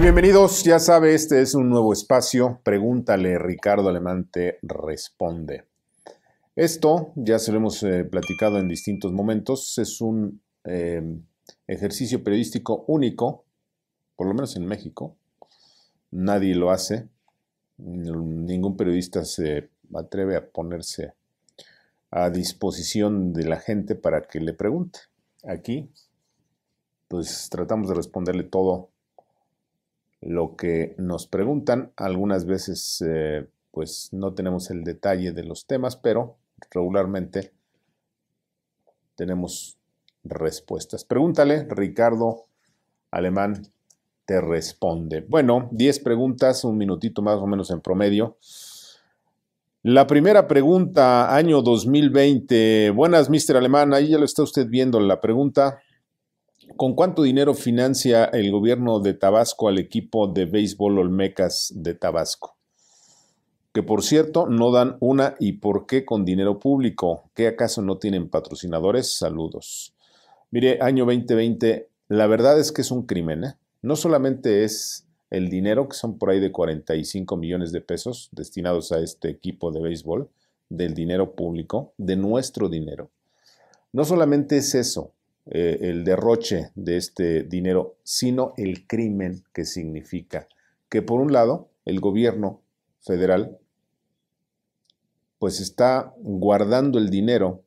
Bienvenidos. Ya sabe, este es un nuevo espacio. Pregúntale, Ricardo te responde. Esto, ya se lo hemos eh, platicado en distintos momentos, es un em, ejercicio periodístico único, por lo menos en México. Nadie lo hace. Ningún periodista se atreve a ponerse a disposición de la gente para que le pregunte. Aquí, pues tratamos de responderle todo lo que nos preguntan. Algunas veces eh, pues no tenemos el detalle de los temas, pero regularmente tenemos respuestas. Pregúntale, Ricardo Alemán te responde. Bueno, 10 preguntas, un minutito más o menos en promedio. La primera pregunta, año 2020. Buenas, Mr. Alemán. Ahí ya lo está usted viendo la pregunta. ¿Con cuánto dinero financia el gobierno de Tabasco al equipo de béisbol Olmecas de Tabasco? Que por cierto, no dan una y por qué con dinero público. ¿Qué acaso no tienen patrocinadores? Saludos. Mire, año 2020, la verdad es que es un crimen. ¿eh? No solamente es el dinero, que son por ahí de 45 millones de pesos destinados a este equipo de béisbol, del dinero público, de nuestro dinero. No solamente es eso, eh, el derroche de este dinero, sino el crimen que significa que por un lado el gobierno federal pues está guardando el dinero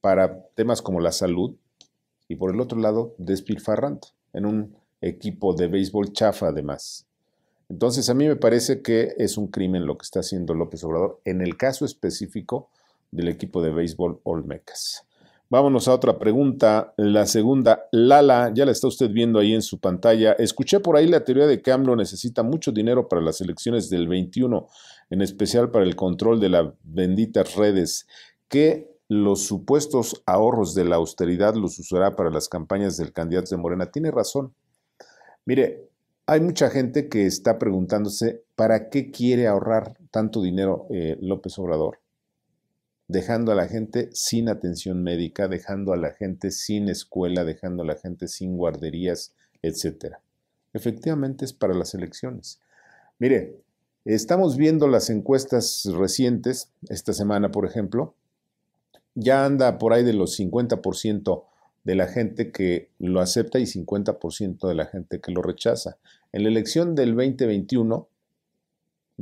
para temas como la salud y por el otro lado despilfarrando en un equipo de béisbol chafa además. Entonces a mí me parece que es un crimen lo que está haciendo López Obrador en el caso específico del equipo de béisbol Olmecas. Vámonos a otra pregunta. La segunda, Lala, ya la está usted viendo ahí en su pantalla. Escuché por ahí la teoría de que AMLO necesita mucho dinero para las elecciones del 21, en especial para el control de las benditas redes, que los supuestos ahorros de la austeridad los usará para las campañas del candidato de Morena. Tiene razón. Mire, hay mucha gente que está preguntándose para qué quiere ahorrar tanto dinero eh, López Obrador dejando a la gente sin atención médica, dejando a la gente sin escuela, dejando a la gente sin guarderías, etc. Efectivamente es para las elecciones. Mire, estamos viendo las encuestas recientes, esta semana por ejemplo, ya anda por ahí de los 50% de la gente que lo acepta y 50% de la gente que lo rechaza. En la elección del 2021,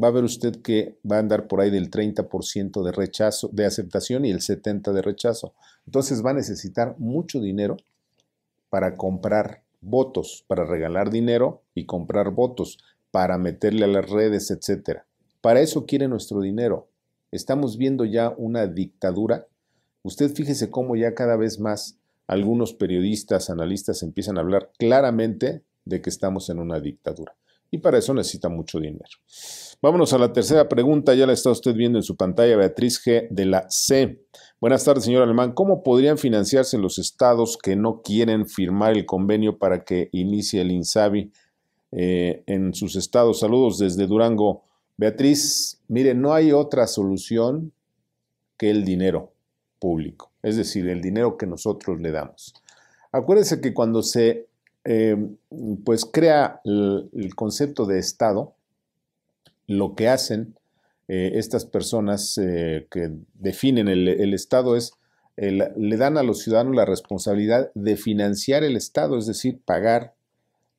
va a ver usted que va a andar por ahí del 30% de rechazo, de aceptación y el 70% de rechazo. Entonces va a necesitar mucho dinero para comprar votos, para regalar dinero y comprar votos, para meterle a las redes, etcétera. Para eso quiere nuestro dinero. Estamos viendo ya una dictadura. Usted fíjese cómo ya cada vez más algunos periodistas, analistas empiezan a hablar claramente de que estamos en una dictadura y para eso necesita mucho dinero. Vámonos a la tercera pregunta, ya la está usted viendo en su pantalla, Beatriz G. de la C. Buenas tardes, señor Alemán. ¿Cómo podrían financiarse los estados que no quieren firmar el convenio para que inicie el INSABI eh, en sus estados? Saludos desde Durango. Beatriz, mire, no hay otra solución que el dinero público, es decir, el dinero que nosotros le damos. Acuérdese que cuando se Em, pues crea el, concepto de Estado, lo que hacen eh, estas personas eh, que definen el, Estado es, eh, le dan a los ciudadanos la responsabilidad de financiar el Estado, es decir, pagar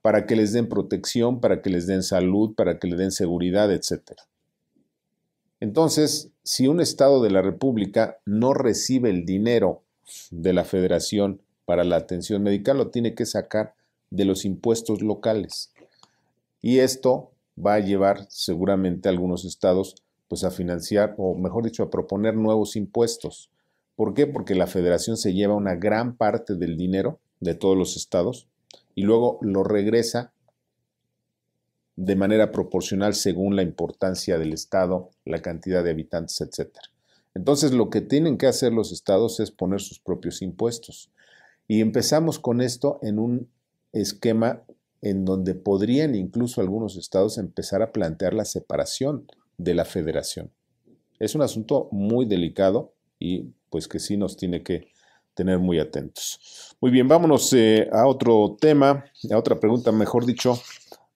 para que les den protección, para que les den salud, para que les den seguridad, etc. Entonces, si un Estado de la República no recibe el dinero de la Federación para la atención médica, lo tiene que sacar de los impuestos locales. Y esto va a llevar seguramente a algunos estados pues a financiar o mejor dicho a proponer nuevos impuestos. ¿Por qué? Porque la federación se lleva una gran parte del dinero de todos los estados y luego lo regresa de manera proporcional según la importancia del estado, la cantidad de habitantes, etc. Entonces lo que tienen que hacer los estados es poner sus propios impuestos. Y empezamos con esto en un esquema en donde podrían incluso algunos estados empezar a plantear la separación de la federación. Es un asunto muy delicado y pues que sí nos tiene que tener muy atentos. Muy bien, vámonos eh, a otro tema, a otra pregunta, mejor dicho.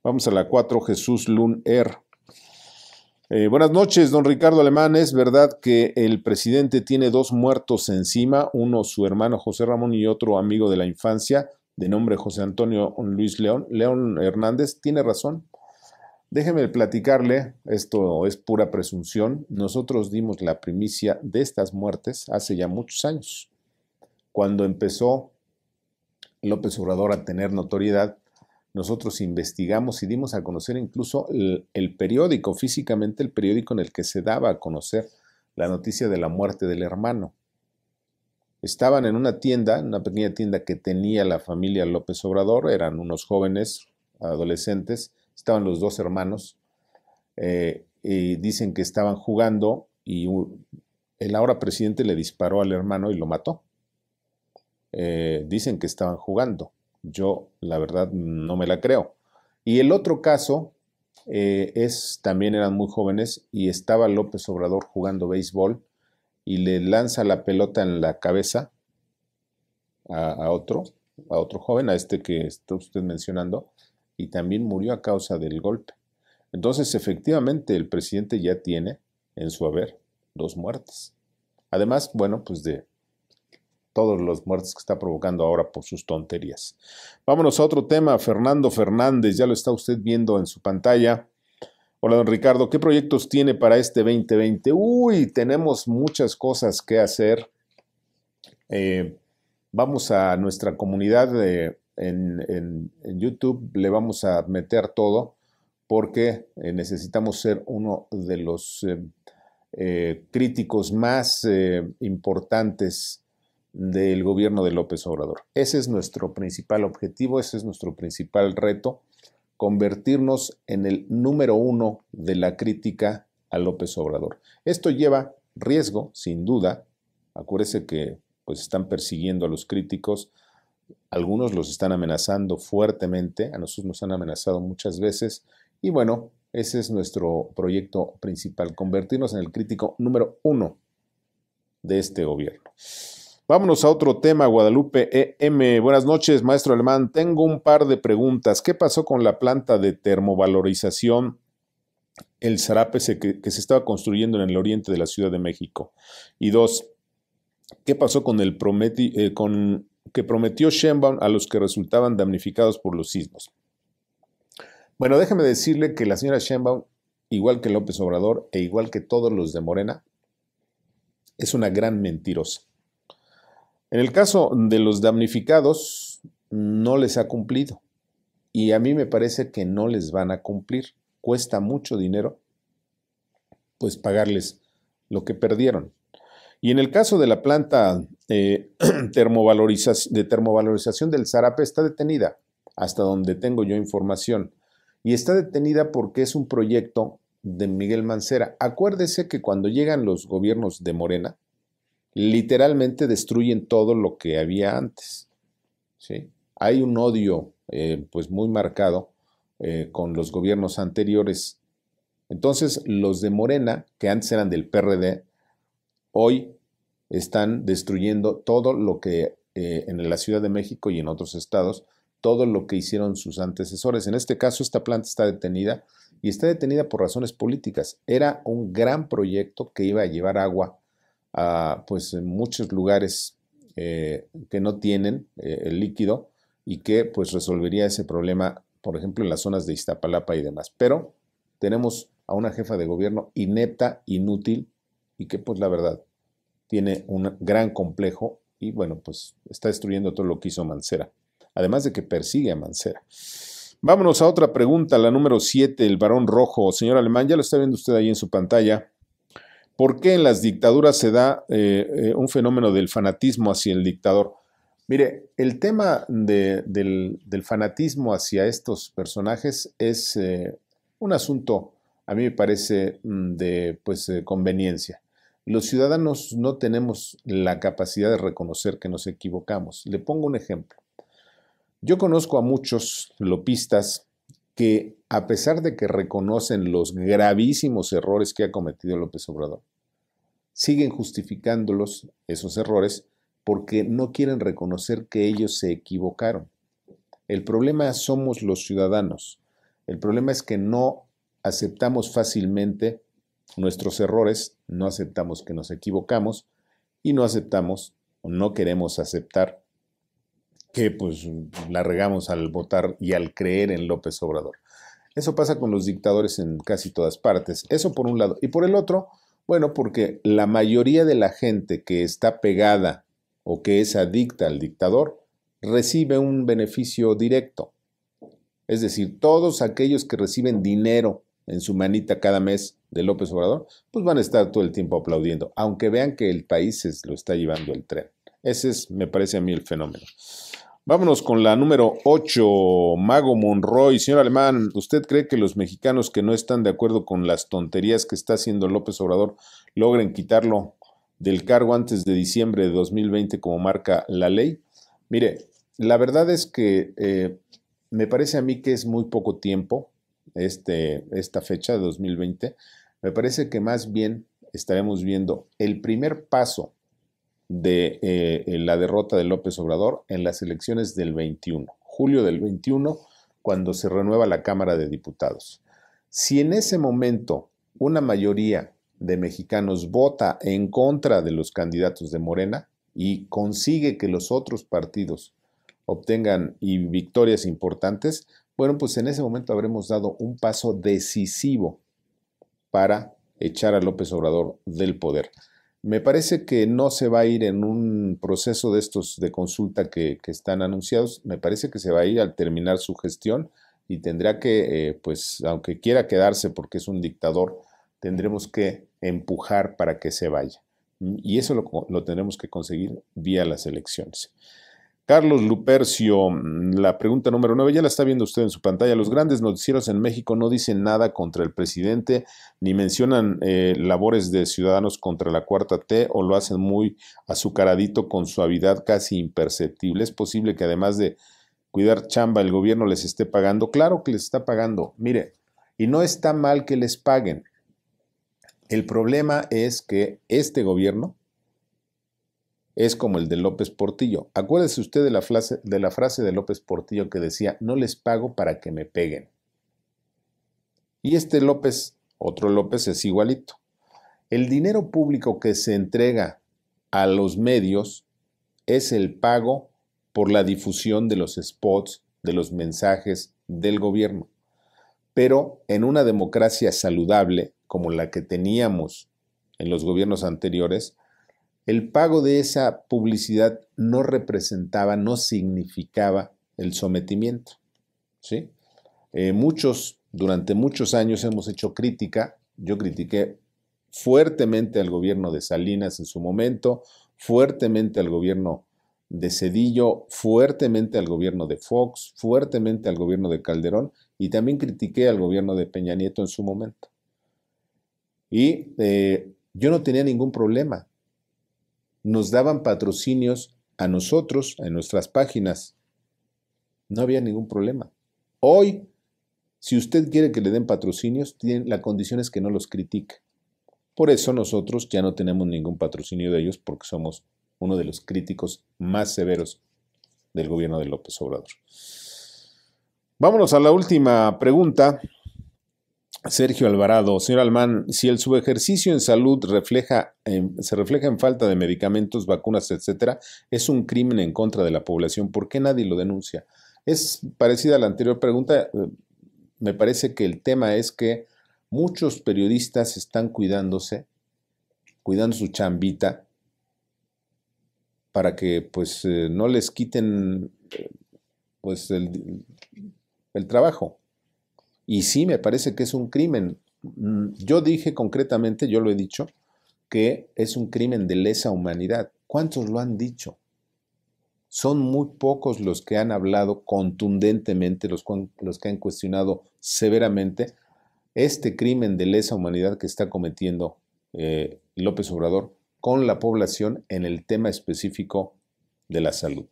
Vamos a la 4, Jesús Luner eh, buenas noches, don Ricardo Alemán. Es verdad que el presidente tiene dos muertos encima, uno su hermano José Ramón y otro amigo de la infancia de nombre José Antonio Luis León, León Hernández, tiene razón. Déjeme platicarle, esto es pura presunción, nosotros dimos la primicia de estas muertes hace ya muchos años, cuando empezó López Obrador a tener notoriedad. Nosotros investigamos y dimos a conocer incluso el, el periódico, físicamente el periódico en el que se daba a conocer la noticia de la muerte del hermano. Estaban en una tienda, una pequeña tienda que tenía la familia López Obrador, eran unos jóvenes, adolescentes, estaban los dos hermanos, eh, y dicen que estaban jugando y el ahora presidente le disparó al hermano y lo mató. Eh, dicen que estaban jugando. Yo la verdad no me la creo. Y el otro caso eh, es, también eran muy jóvenes y estaba López Obrador jugando béisbol y le lanza la pelota en la cabeza a, otro, a otro joven, a este que está usted mencionando, y también murió a causa del golpe. Entonces, efectivamente, el presidente ya tiene en su haber dos muertes. Además, bueno, pues de todos los muertes que está provocando ahora por sus tonterías. Vámonos a otro tema, Fernando Fernández, ya lo está usted viendo en su pantalla. Hola, don Ricardo, ¿qué proyectos tiene para este 2020? Uy, tenemos muchas cosas que hacer. Eh, vamos a nuestra comunidad en, YouTube, le vamos a meter todo porque eh, necesitamos ser uno de los eh, críticos más importantes del gobierno de López Obrador. Ese es nuestro principal objetivo, ese es nuestro principal reto convertirnos en el número uno de la crítica a López Obrador. Esto lleva riesgo, sin duda. Acuérdese que pues están persiguiendo a los críticos, algunos los están amenazando fuertemente, a nosotros nos han amenazado muchas veces y bueno, ese es nuestro proyecto principal, convertirnos en el crítico número uno de este gobierno. Vámonos a otro tema, Guadalupe EM. Buenas noches, maestro alemán. Tengo un par de preguntas. ¿Qué pasó con la planta de termovalorización, el Zarape, que, se estaba construyendo en el oriente de la Ciudad de México? Y dos, ¿qué pasó con el prometi, eh, con, que prometió Shenbaum a los que resultaban damnificados por los sismos? Bueno, déjeme decirle que la señora Sheinbaum, igual que López Obrador e igual que todos los de Morena, es una gran mentirosa en el caso de los damnificados, no les ha cumplido y a mí me parece que no les van a cumplir. Cuesta mucho dinero, pues pagarles lo que perdieron. Y en el caso de la planta eh, de termovalorización del Zarape está detenida, hasta donde tengo yo información. Y está detenida porque es un proyecto de Miguel Mancera. Acuérdese que cuando llegan los gobiernos de Morena, literalmente destruyen todo lo que había antes. Hay un odio eh, pues muy marcado eh, con los gobiernos anteriores. Entonces, los de Morena, que antes eran del PRD, hoy están destruyendo todo lo que eh, en la Ciudad de México y en otros estados, todo lo que hicieron sus antecesores. En este caso, esta planta está detenida y está detenida por razones políticas. Era un gran proyecto que iba a llevar agua pues en muchos lugares eh, que no tienen eh, el líquido y que pues resolvería ese problema, por ejemplo, en las zonas de Iztapalapa y demás. Pero tenemos a una jefa de gobierno inepta, inútil y que pues la verdad tiene un gran complejo y bueno, pues está destruyendo todo lo que hizo Mancera, además de que persigue a Mancera. Vámonos a otra pregunta, la número 7, el varón rojo. Señor Alemán, ya lo está viendo usted ahí en su pantalla. ¿Por qué en las dictaduras se da eh, eh, un fenómeno del fanatismo hacia el dictador? Mire, el tema del, fanatismo hacia estos personajes es eh, un asunto, a mí me parece, mm, de pues, conveniencia. Los ciudadanos no tenemos la capacidad de reconocer que nos equivocamos. Le pongo un ejemplo. Yo conozco a muchos lopistas que a pesar de que reconocen los gravísimos errores que ha cometido López Obrador, siguen justificándolos esos errores porque no quieren reconocer que ellos se equivocaron. El problema somos los ciudadanos. El problema es que no aceptamos fácilmente nuestros errores, no aceptamos que nos equivocamos y no aceptamos o no queremos aceptar que pues la regamos al votar y al creer en López Obrador. Eso pasa con los dictadores en casi todas partes. Eso por un lado. Y por el otro, bueno, porque la mayoría de la gente que está pegada o que es adicta al dictador recibe un beneficio directo. Es decir, todos aquellos que reciben dinero en su manita cada mes de López Obrador, pues van a estar todo el tiempo aplaudiendo, aunque vean que el país se lo está llevando el tren. Ese es, me parece a mí, el fenómeno. Vámonos con la número 8, Mago Monroy. Señor Alemán, ¿usted cree que los mexicanos que no están de acuerdo con las tonterías que está haciendo López Obrador logren quitarlo del cargo antes de diciembre de 2020 como marca la ley? Mire, la verdad es que eh, me parece a mí que es muy poco tiempo este, esta fecha de 2020. Me parece que más bien estaremos viendo el primer paso de eh, eh, la derrota de López Obrador en las elecciones del 21, julio del 21, cuando se renueva la Cámara de Diputados. Si en ese momento una mayoría de mexicanos vota en contra de los candidatos de Morena y consigue que los otros partidos obtengan y victorias importantes, bueno, pues en ese momento habremos dado un paso decisivo para echar a López Obrador del poder. Me parece que no se va a ir en un proceso de estos de consulta que, están anunciados, me parece que se va a ir al terminar su gestión y tendrá que, eh, pues, aunque quiera quedarse porque es un dictador, tendremos que empujar para que se vaya. Y eso lo, lo tendremos que conseguir vía las elecciones. Carlos Lupercio, mm, la pregunta número 9, ya la está viendo usted en su pantalla. Los grandes noticieros en México no dicen nada contra el presidente, ni mencionan eh, labores de ciudadanos contra la cuarta T o lo hacen muy azucaradito con suavidad casi imperceptible. Es posible que además de cuidar chamba el gobierno les esté pagando. Claro que les está pagando, mire, y no está mal que les paguen. El problema es que este gobierno es como el de López Portillo. Acuérdese usted de la, frase, de la frase de López Portillo que decía, no les pago para que me peguen. Y este López, otro López, es igualito. El dinero público que se entrega a los medios es el pago por la difusión de los spots, de los mensajes del gobierno. Pero en una democracia saludable como la que teníamos en los gobiernos anteriores, el pago de esa publicidad no representaba, no significaba el sometimiento. ¿sí? Eh, muchos, durante muchos años hemos hecho crítica, yo critiqué fuertemente al gobierno de Salinas en su momento, fuertemente al gobierno de Cedillo, fuertemente al gobierno de Fox, fuertemente al gobierno de Calderón y también critiqué al gobierno de Peña Nieto en su momento. Y eh, yo no tenía ningún problema nos daban patrocinios a nosotros, en nuestras páginas. No había ningún problema. Hoy, si usted quiere que le den patrocinios, la condición es que no los critique. Por eso nosotros ya no tenemos ningún patrocinio de ellos porque somos uno de los críticos más severos del gobierno de López Obrador. Vámonos a la última pregunta. Sergio Alvarado, señor Almán, si el subejercicio en salud refleja, em, se refleja en falta de medicamentos, vacunas, etcétera, es un crimen en contra de la población. ¿Por qué nadie lo denuncia? Es parecida a la anterior pregunta. Eh, me parece que el tema es que muchos periodistas están cuidándose, cuidando su chambita, para que pues eh, no les quiten eh, pues el trabajo. Y sí, me parece que es un crimen. Mm, yo dije concretamente, yo lo he dicho, que es un crimen de lesa humanidad. ¿Cuántos lo han dicho? Son muy pocos los que han hablado contundentemente, los, que han cuestionado severamente este crimen de lesa humanidad que está cometiendo eh, López Obrador con la población en el tema específico de la salud.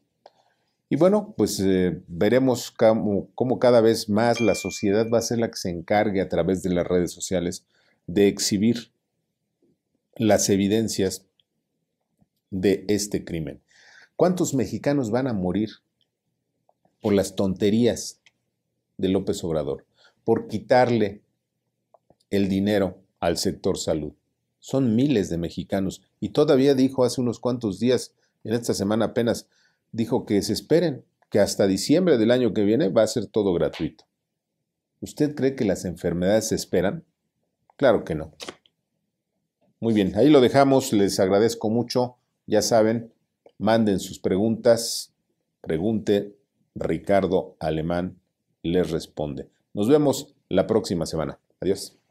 Y bueno, pues eh, veremos cómo, cada vez más la sociedad va a ser la que se encargue a través de las redes sociales de exhibir las evidencias de este crimen. ¿Cuántos mexicanos van a morir por las tonterías de López Obrador? Por quitarle el dinero al sector salud. Son miles de mexicanos. Y todavía dijo hace unos cuantos días, en esta semana apenas, dijo que se esperen, que hasta diciembre del año que viene va a ser todo gratuito. ¿Usted cree que las enfermedades se esperan? Claro que no. Muy bien, ahí lo dejamos, les agradezco mucho, ya saben, manden sus preguntas, pregunte Ricardo Alemán, les responde. Nos vemos la próxima semana. Adiós.